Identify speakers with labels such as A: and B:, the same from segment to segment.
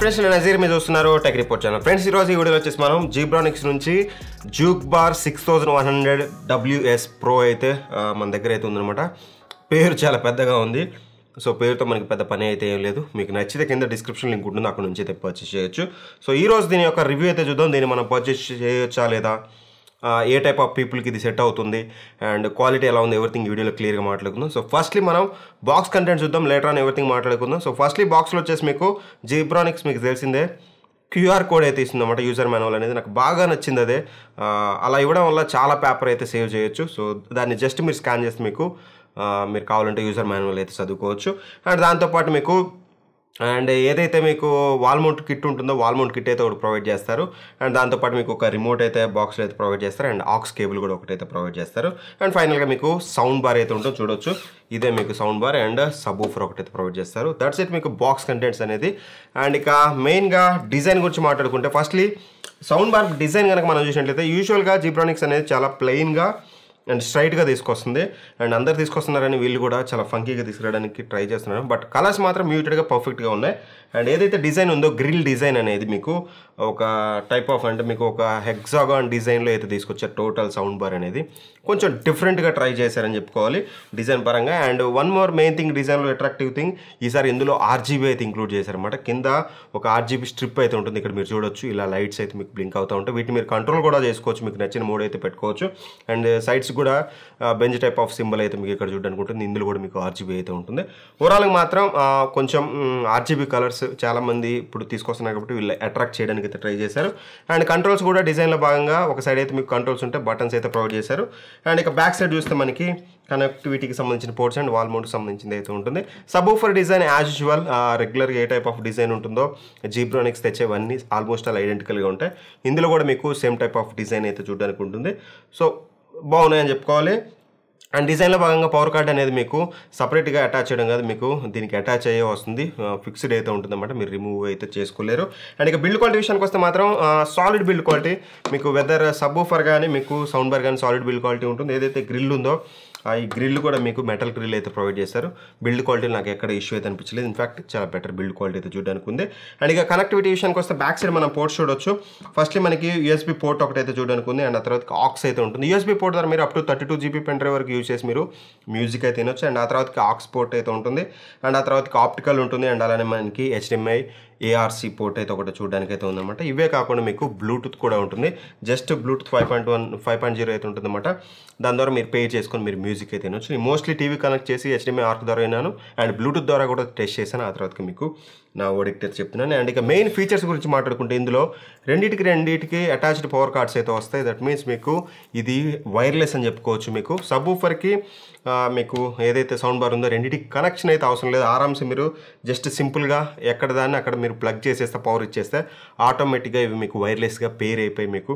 A: friends Nazir మీద చూస్తున్నారు tech report channel friends ఈరోజు ఈ వీడియోలో వచ్చేసి మనం జీబ్రానిక్స్ నుంచి juke bar six thousand one hundred WS pro అయితే మన దగ్గర అయితే ఉందనమాట పేరు చాలా పెద్దగా ఉంది సో పేరుతో మనకి పెద్ద పని అయితే ఏం లేదు మీకు నచ్చితే కింద డిస్క్రిప్షన్ లింక్ ఉంటుంది అక్కడ నుంచి అయితే పర్చేస్ చేయొచ్చు సో ఈరోజు దీని యొక్క రివ్యూ అయితే చూద్దాం దీన్ని మనం పర్చేస్ చేయొచ్చా లేదా ఏ టైప్ ఆఫ్ పీపుల్కి ఇది సెట్ అవుతుంది అండ్ క్వాలిటీ ఎలా ఉంది ఎవరిథింగ్ వీడియోలో క్లియర్గా మాట్లాడుకుందాం సో ఫస్ట్లీ మనం బాక్స్ కంటెంట్ చూద్దాం లేటర్ ఆన్ ఎవరిథింగ్ మాట్లాడుకుందాం సో ఫస్ట్లీ బాక్స్లో వచ్చేసి మీకు జీబ్రానిక్స్ మీకు తెలిసిందే క్యూఆర్ కోడ్ అయితే ఇస్తుంది అనమాట యూజర్ మాన్యువల్ అనేది నాకు బాగా నచ్చింది అదే అలా ఇవ్వడం వల్ల చాలా పేపర్ అయితే సేవ్ చేయొచ్చు సో దాన్ని జస్ట్ మీరు స్కాన్ చేస్తే మీకు మీరు కావాలంటే యూజర్ మ్యాన్యువల్ అయితే చదువుకోవచ్చు అండ్ దాంతోపాటు మీకు అండ్ ఏదైతే మీకు వాల్మౌంట్ కిట్ ఉంటుందో వాల్మౌంట్ కిట్ అయితే ఒకటి ప్రొవైడ్ చేస్తారు అండ్ దాంతోపాటు మీకు ఒక రిమోట్ అయితే బాక్స్ అయితే ప్రొవైడ్ చేస్తారు అండ్ ఆక్స్ కేబుల్ కూడా ఒకటైతే ప్రొవైడ్ చేస్తారు అండ్ ఫైనల్గా మీకు సౌండ్ బార్ అయితే ఉంటుందో చూడొచ్చు ఇదే మీకు sound bar and subwoofer ఒకటైతే ప్రొవైడ్ చేస్తారు దట్స్ ఇట్ మీకు బాక్స్ కంటెంట్స్ అనేది అండ్ ఇక మెయిన్గా డిజైన్ గురించి మాట్లాడుకుంటే ఫస్ట్లీ సౌండ్ బార్ డిజైన్ కనుక మనం చూసినట్లయితే యూజువల్గా జిబ్రానిక్స్ అనేది చాలా ప్లెయిన్గా అండ్ స్ట్రైట్గా తీసుకొస్తుంది అండ్ అందరు తీసుకొస్తున్నారని వీళ్ళు కూడా చాలా ఫంకీగా తీసుకురావడానికి ట్రై చేస్తున్నారు బట్ కలర్స్ మాత్రం మ్యూటెడ్గా పర్ఫెక్ట్గా ఉన్నాయి అండ్ ఏదైతే డిజైన్ ఉందో గ్రిల్ డిజైన్ అనేది మీకు ఒక టైప్ ఆఫ్ అంటే మీకు ఒక హెగ్జాగాన్ డిజైన్లో అయితే తీసుకొచ్చారు టోటల్ సౌండ్ బార్ అనేది కొంచెం డిఫరెంట్గా ట్రై చేశారని చెప్పుకోవాలి డిజైన్ పరంగా and one more main thing డిజైన్లో అట్రాక్టివ్ థింగ్ ఈసారి ఇందులో ఆర్జీబీ అయితే ఇంక్లూడ్ చేశారనమాట కింద ఒక ఆర్జీబీ స్ట్రిప్ అయితే ఉంటుంది ఇక్కడ మీరు చూడొచ్చు ఇలా లైట్స్ అయితే మీకు బ్లింక్ అవుతూ ఉంటాయి వీటిని మీరు కంట్రోల్ కూడా చేసుకోవచ్చు మీకు నచ్చిన మోడ్ అయితే పెట్టుకోవచ్చు అండ్ సైడ్స్ కూడా బెంజ్ టైప్ ఆఫ్ సింబల్ అయితే మీకు ఇక్కడ చూడడానికి ఉంటుంది ఇందులో కూడా మీకు ఆర్జీబీ అయితే ఉంటుంది ఓవరాల్గా మాత్రం కొంచెం ఆర్జీబీ కలర్స్ చాలామంది ఇప్పుడు తీసుకొస్తున్నారు కాబట్టి వీళ్ళు అట్రాక్ట్ చేయడానికి అయితే ట్రై చేశారు అండ్ కంట్రోల్స్ కూడా డిజైన్లో భాగంగా ఒక సైడ్ అయితే మీకు కంట్రోల్స్ ఉంటే బటన్స్ అయితే ప్రొవైడ్ చేశారు అండ్ ఇక బ్యాక్ సైడ్ చూస్తే మనకి కనెక్టివిటీకి సంబంధించిన పోర్ట్స్ అండ్ వాల్ మౌంట్కి సంబంధించింది అయితే ఉంటుంది subwoofer design as usual రెగ్యులర్గా ఏ టైప్ ఆఫ్ డిజైన్ ఉంటుందో జీబ్రోనిక్స్ తెచ్చేవన్నీ ఆల్మోస్ట్ ఆల్ ఐడెంటికల్గా ఉంటాయి ఇందులో కూడా మీకు సేమ్ టైప్ ఆఫ్ డిజైన్ అయితే చూడడానికి ఉంటుంది సో బాగున్నాయని చెప్పుకోవాలి అండ్ డిజైన్లో భాగంగా పవర్ కార్డ్ అనేది మీకు సపరేట్గా అటాచ్ చేయడం కాదు మీకు దీనికి అటాచ్ అయ్యే వస్తుంది ఫిక్స్డ్ అయితే ఉంటుందన్నమాట మీరు రిమూవ్ అయితే చేసుకోలేరు అండ్ ఇక బిల్డ్ క్వాలిటీ విషయానికి వస్తే మాత్రం సాలిడ్ బిల్డ్ క్వాలిటీ మీకు వెదర్ సబ్ ఊఫర్ కానీ మీకు సౌండ్ బర్ కానీ సాలిడ్ బిల్డ్ క్వాలిటీ ఉంటుంది ఏదైతే గ్రిల్ ఉందో ఈ గ్రిల్ కూడా మీకు మెటల్ గ్రిల్ అయితే ప్రొవైడ్ చేశారు బిల్డ్ క్వాలిటీ నాకు ఎక్కడ ఇష్యూ అయితే అనిపించలేదు ఇన్ఫాక్ట్ చాలా బెటర్ బిల్డ్ క్వాలిటీ అయితే చూడడానికి ఉంది అండ్ ఇక కనెక్టివిటీ విషయానికి వస్తే బ్యాక్ సైడ్ మనం పోర్ట్స్ చూడొచ్చు ఫస్ట్లీ మనకి యూఎస్బీ పోర్ట్ ఒకటి అయితే చూడడానికి ఉంది అండ్ ఆ తర్వాత ఆక్స్ అయితే ఉంటుంది యూఎస్బీ పోర్ట్ ద్వారా మీరు up to thirty two GB pen వరకు యూజ్ చేసి మీరు మ్యూజిక్ అయితే తినొచ్చు అండ్ ఆ తర్వాత ఆక్స్ పోర్ట్ అయితే ఉంటుంది అండ్ ఆ తర్వాత ఆప్టికల్ ఉంటుంది అండ్ అలానే మనకి హెచ్డిఎంఐ ఏఆర్సీ పోర్ట్ అయితే ఒకటి చూడడానికి అయితే ఉందన్నమాట ఇవే కాకుండా మీకు బ్లూటూత్ కూడా ఉంటుంది just Bluetooth five point one five point zero అయితే ఉంటుందన్నమాట దాని ద్వారా మీరు పే చేసుకొని మీరు మ్యూజిక్ అయితే వినొచ్చు నేను మోస్ట్లీ టీవీ కనెక్ట్ చేసి హెచ్డిఎంఐ ఆర్క్ ద్వారా విన్నాను అండ్ బ్లూటూత్ ద్వారా కూడా టెస్ట్ చేశాను ఆ తర్వాత మీకు నా ఓడిక్టర్ చెప్తున్నాను అండ్ ఇక మెయిన్ ఫీచర్స్ గురించి మాట్లాడుకుంటే ఇందులో రెండింటికి రెండింటికి అటాచ్డ్ పవర్ కార్డ్స్ అయితే వస్తాయి దట్ మీన్స్ మీకు ఇది వైర్లెస్ అని చెప్పుకోవచ్చు మీకు సబ్ ఊఫర్కి మీకు ఏదైతే సౌండ్ బార్ ఉందో రెండింటికి కనెక్షన్ అయితే అవసరం లేదు ఆరామ్సే మీరు జస్ట్ సింపుల్గా ఎక్కడ దాన్ని అక్కడ మీరు ప్లగ్ చేసేస్తే పవర్ ఇచ్చేస్తే ఆటోమేటిక్గా ఇవి మీకు వైర్లెస్గా పేర్ అయిపోయి మీకు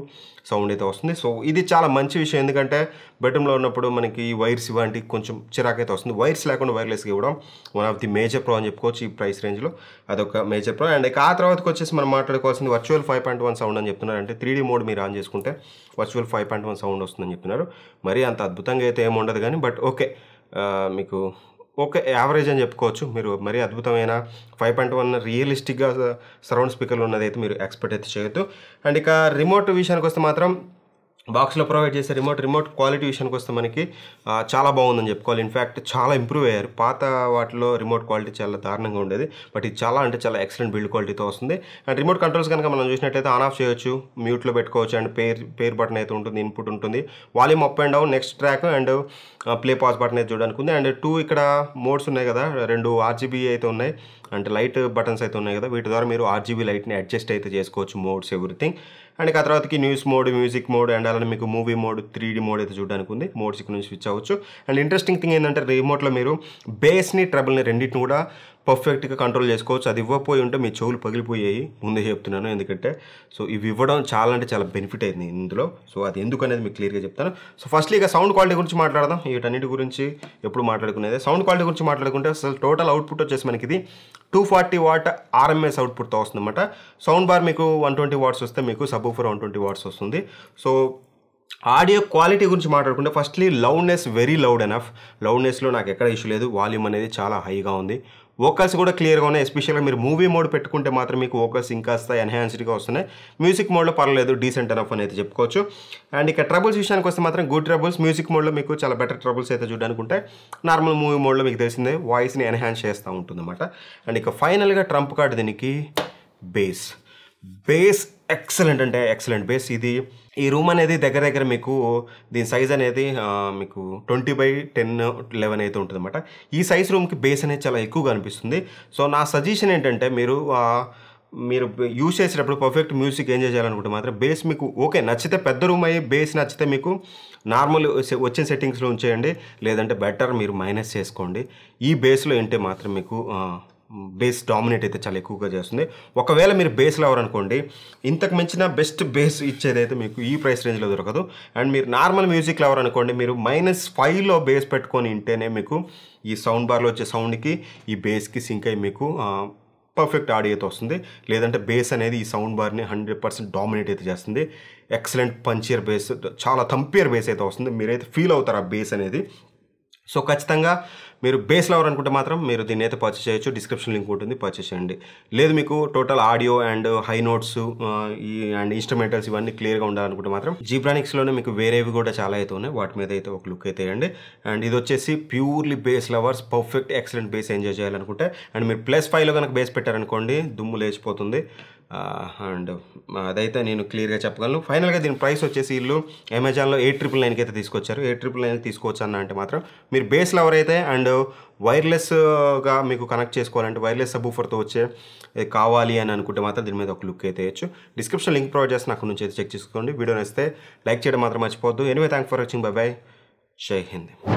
A: సౌండ్ అయితే వస్తుంది సో ఇది చాలా మంచి విషయం ఎందుకంటే బెడ్రూమ్లో ఉన్నప్పుడు మనకి ఈ వైర్స్ ఇవ్వండి కొంచెం చిరాకైతే వస్తుంది వైర్స్ లేకుండా వైర్లెస్గా ఇవ్వడం one of the major pro అని చెప్పుకోవచ్చు ఈ ప్రైస్ రేంజ్లో అదొక మేజర్ ప్రో అండ్ ఆ తర్వాతకి వచ్చేసి మనం మాట్లాడుకోవాల్సింది virtual five point one sound అని చెప్తున్నారు అంటే త్రీ డీ మోడ్ మీరు ఆన్ చేసుకుంటే virtual five point one sound వస్తుందని చెప్తున్నారు మరి అంత అద్భుతంగా అయితే ఏమి ఉండదు కానీ బట్ ఓకే మీకు ఓకే యావరేజ్ అని చెప్పుకోవచ్చు మీరు మరీ అద్భుతమైన ఫైవ్ పాయింట్ వన్ రియలిస్టిక్గా సరౌండ్ స్పీకర్లు ఉన్నది అయితే మీరు ఎక్స్పెక్ట్ అయితే చేయొద్దు అండ్ ఇక రిమోట్ విషయానికి వస్తే మాత్రం బాక్స్లో ప్రొవైడ్ చేసే రిమోట్ రిమోట్ క్వాలిటీ విషయానికి వస్తే మనకి చాలా బాగుందని చెప్పుకోవాలి ఇన్ఫ్యాక్ట్ చాలా ఇంప్రూవ్ అయ్యారు పాత వాటిలో రిమోట్ క్వాలిటీ చాలా దారుణంగా ఉండేది బట్ ఇది చాలా అంటే చాలా ఎక్సలెంట్ బిల్డ్ క్వాలిటీతో వస్తుంది అండ్ రిమోట్ కంట్రోల్స్ కనుక మనం చూసినట్లయితే ఆన్ ఆఫ్ చేయొచ్చు మ్యూట్లో పెట్టుకోవచ్చు అండ్ పేర్ పేర్ బటన్ అయితే ఉంటుంది ఇన్పుట్ ఉంటుంది volume up and down next track and play pause button అయితే చూడడానికి ఉంది అండ్ టూ ఇక్కడ మోడ్స్ ఉన్నాయి కదా రెండు ఆర్జీబీ అయితే ఉన్నాయి అంటే లైట్ బటన్స్ అయితే ఉన్నాయి కదా వీటి ద్వారా మీరు ఆర్జీబీ లైట్ని అడ్జస్ట్ అయితే చేసుకోవచ్చు మోడ్స్ ఎవ్రీథింగ్ అండ్ ఆ తర్వాతకి news mode music mode and అలానే మీకు మూవీ మోడ్ త్రీ మోడ్ అయితే చూడడానికి ఉంది మోడ్స్ ఇక్కడ నుంచి స్విచ్ అవ్వచ్చు అండ్ ఇంట్రెస్టింగ్ థింగ్ ఏంటంటే రిమోట్లో మీరు బేస్ని ట్రబుల్ని రెండింటిని కూడా పర్ఫెక్ట్గా కంట్రోల్ చేసుకోవచ్చు అది ఇవ్వకపోయి ఉంటే మీ చెవులు పగిలిపోయాయి ముందే చెప్తున్నాను ఎందుకంటే సో ఇవి ఇవ్వడం చాలా అంటే చాలా బెనిఫిట్ అయింది ఇందులో సో అది ఎందుకు అనేది మీకు క్లియర్గా చెప్తాను సో ఫస్ట్లీ ఇక సౌండ్ క్వాలిటీ గురించి మాట్లాడదాం వీటన్నిటి గురించి ఎప్పుడు మాట్లాడుకునేది సౌండ్ క్వాలిటీ గురించి మాట్లాడుకుంటే అసలు టోటల్ అవుట్పుట్ వచ్చేసి మనకి ఇది టూ ఫార్టీ వాట్ ఆర్ఎంఎస్ అవుట్పుట్తో వస్తుందన్నమాట సౌండ్ బార్ మీకు వన్ ట్వంటీ వాట్స్ వస్తే మీకు sub for one twenty watts వస్తుంది సో ఆడియో క్వాలిటీ గురించి మాట్లాడుకుంటే firstly loudness very loud enough లౌడ్నెస్లో నాకు ఎక్కడ ఇష్యూ లేదు వాల్యూమ్ అనేది చాలా హైగా ఉంది వోకల్స్ కూడా క్లియర్గా ఉన్నాయి ఎస్పెషల్గా మీరు మూవీ మోడ్ పెట్టుకుంటే మాత్రం మీకు వోకల్స్ ఇంకాస్త ఎన్హాన్స్డ్గా వస్తున్నాయి మ్యూజిక్ మోడ్లో పర్లేదు డీసెంట్ అనఫ్ అని అయితే చెప్పుకోవచ్చు అండ్ ఇక ట్రబుల్స్ విషయానికి వస్తే మాత్రం గుడ్ ట్రబుల్స్ మ్యూజిక్ మోడ్లో మీకు చాలా బెటర్ ట్రబుల్స్ అయితే చూడడానికి ఉంటే నార్మల్ మూవీ మోడ్లో మీకు తెలిసింది వాయిస్ని ఎన్హాన్స్ చేస్తూ ఉంటుందన్నమాట అండ్ ఇక ఫైనల్గా ట్రంప్ కార్డ్ దీనికి బేస్ బేస్ ఎక్సలెంట్ అంటే ఎక్సలెంట్ బేస్ ఇది ఈ రూమ్ అనేది దగ్గర దగ్గర మీకు దీని సైజ్ అనేది మీకు ట్వంటీ బై టెన్ లెవెన్ అయితే ఉంటుంది అనమాట ఈ సైజ్ రూమ్కి బేస్ అనేది చాలా ఎక్కువగా అనిపిస్తుంది సో నా సజెషన్ ఏంటంటే మీరు మీరు యూజ్ చేసేటప్పుడు పర్ఫెక్ట్ మ్యూజిక్ ఎంజాయ్ చేయాలనుకుంటే మాత్రం బేస్ మీకు ఓకే నచ్చితే పెద్ద రూమ్ అయ్యి బేస్ నచ్చితే మీకు నార్మల్ వచ్చిన సెట్టింగ్స్లో ఉంచేయండి లేదంటే బెటర్ మీరు మైనస్ చేసుకోండి ఈ బేస్లో ఏంటే మాత్రం మీకు బేస్ డామినేట్ అయితే చాలా ఎక్కువగా చేస్తుంది ఒకవేళ మీరు బేస్ లవర్ అనుకోండి ఇంతకు మించిన బెస్ట్ బేస్ ఇచ్చేది అయితే మీకు ఈ ప్రైస్ రేంజ్లో దొరకదు అండ్ మీరు నార్మల్ మ్యూజిక్ లవర్ అనుకోండి మీరు మైనస్ ఫైవ్లో బేస్ పెట్టుకొని వింటేనే మీకు ఈ సౌండ్ బార్లో వచ్చే సౌండ్కి ఈ బేస్కి సింక్ అయ్యి మీకు పర్ఫెక్ట్ అయితే వస్తుంది లేదంటే బేస్ అనేది ఈ సౌండ్ బార్ని హండ్రెడ్ పర్సెంట్ డామినేట్ అయితే చేస్తుంది ఎక్సలెంట్ పంచియర్ బేస్ చాలా తంపియర్ బేస్ అయితే వస్తుంది మీరైతే ఫీల్ అవుతారు ఆ బేస్ అనేది సో ఖచ్చితంగా మీరు బేస్ లవర్ అనుకుంటే మాత్రం మీరు దీన్ని అయితే పర్చేస్ చేయొచ్చు డిస్క్రిప్షన్ లింక్ ఉంటుంది పర్చేస్ చేయండి లేదు మీకు total audio and high notes ఈ అండ్ ఇన్స్ట్రుమెంటల్స్ ఇవన్నీ క్లియర్గా ఉండాలనుకుంటే మాత్రం జీబ్రానిక్స్లోనే మీకు వేరేవి కూడా చాలా అయితే ఉన్నాయి వాటి మీద అయితే ఒక లుక్ అయితే వేయండి అండ్ ఇది వచ్చేసి purely bass lovers perfect excellent bass enjoy చేయాలనుకుంటే అండ్ మీరు ప్లస్ ఫైవ్లో కనుక బేస్ పెట్టారనుకోండి దుమ్ము లేచిపోతుంది అండ్ అదైతే నేను క్లియర్గా చెప్పగలను ఫైనల్గా దీని ప్రైస్ వచ్చేసి వీళ్ళు అమెజాన్లో ఎయిట్ ట్రిపుల్ నైన్కి అయితే తీసుకొచ్చారు ఎయిట్ ట్రిపుల్ నైన్ తీసుకోవచ్చు అన్న అంటే మాత్రం మీరు బేస్ లవర్ అయితే అండ్ వైర్లెస్గా మీకు కనెక్ట్ చేసుకోవాలంటే వైర్లెస్ సబ్బూఫర్తో వచ్చే కావాలి అని అనుకుంటే మాత్రం దీని మీద ఒక లుక్ అయితే వేయచ్చు డిస్క్రిప్షన్ లింక్ ప్రొవైడ్ చేస్తే నాకు నుంచి అయితే చెక్ చేసుకోండి వీడియో నచ్చితే లైక్ చేయడం మాత్రం మర్చిపోవద్దు anyway thank for watching bye bye జై హింద్